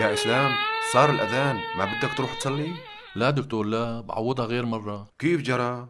يا اسلام صار الاذان ما بدك تروح تصلي لا دكتور لا بعوضها غير مرة كيف جرى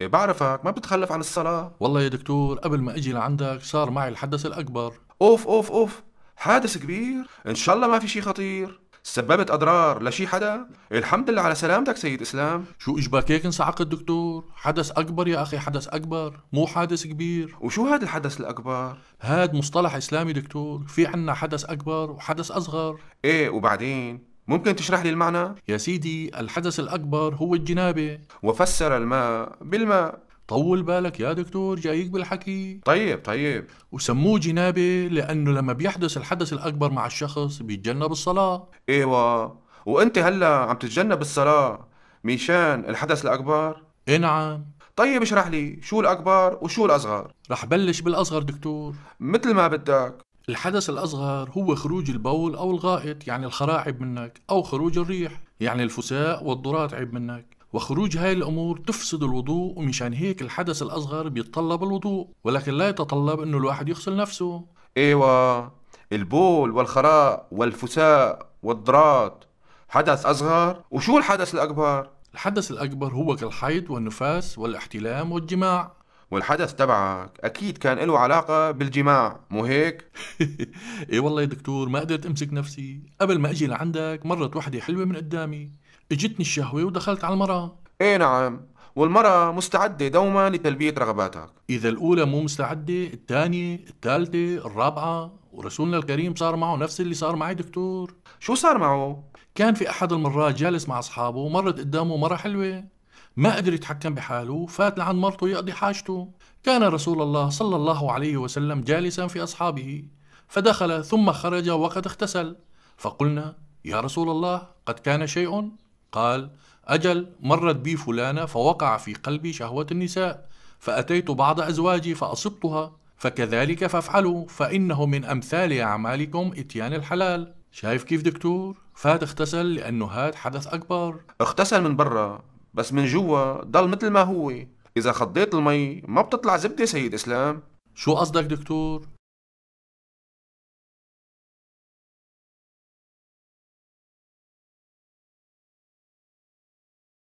إيه بعرفك ما بتخلف عن الصلاة والله يا دكتور قبل ما اجي لعندك صار معي الحدث الاكبر اوف اوف اوف حادث كبير ان شاء الله ما في شيء خطير سببت اضرار لشي حدا الحمد لله على سلامتك سيد اسلام شو اجباك هيك انصعق الدكتور حدث اكبر يا اخي حدث اكبر مو حادث كبير وشو هذا الحدث الاكبر هاد مصطلح اسلامي دكتور في عنا حدث اكبر وحدث اصغر ايه وبعدين ممكن تشرح لي المعنى؟ يا سيدي الحدث الأكبر هو الجنابة وفسر الماء بالماء طول بالك يا دكتور جايك بالحكي طيب طيب وسموه جنابة لأنه لما بيحدث الحدث الأكبر مع الشخص بيتجنب الصلاة ايوه وانت هلا عم تتجنب الصلاة ميشان الحدث الأكبر اي نعم طيب اشرح لي شو الأكبر وشو الأصغر رح بلش بالأصغر دكتور مثل ما بدك الحدث الأصغر هو خروج البول أو الغائط يعني الخراعب منك أو خروج الريح يعني الفساء والضرات عيب منك وخروج هاي الأمور تفسد الوضوء ومشان هيك الحدث الأصغر بيتطلب الوضوء ولكن لا يتطلب أنه الواحد يغسل نفسه إيوة البول والخراء والفساء والضرات حدث أصغر وشو الحدث الأكبر؟ الحدث الأكبر هو كالحيض والنفاس والاحتلام والجماع والحدث تبعك اكيد كان له علاقه بالجماع مو هيك ايه والله يا دكتور ما قدرت امسك نفسي قبل ما اجي لعندك مرت وحده حلوه من قدامي اجتني الشهوه ودخلت على المراه ايه نعم والمرأة مستعدة دوما لتلبية رغباتك إذا الأولى مو مستعدة الثانية الثالثة الرابعة ورسولنا الكريم صار معه نفس اللي صار معي دكتور شو صار معه؟ كان في أحد المرات جالس مع أصحابه ومرت قدامه مرة حلوة ما قدر يتحكم بحاله فات لعند مرته يقضي حاجته كان رسول الله صلى الله عليه وسلم جالسا في أصحابه فدخل ثم خرج وقد اغتسل فقلنا يا رسول الله قد كان شيء قال أجل مرت بي فلانة فوقع في قلبي شهوة النساء فأتيت بعض أزواجي فأصبتها فكذلك فافعلوا فإنه من أمثال أعمالكم إتيان الحلال شايف كيف دكتور؟ فات اغتسل لأنه هاد حدث أكبر اغتسل من برا بس من جوا ضل مثل ما هو إذا خضيت المي ما بتطلع زبدة سيد إسلام شو قصدك دكتور؟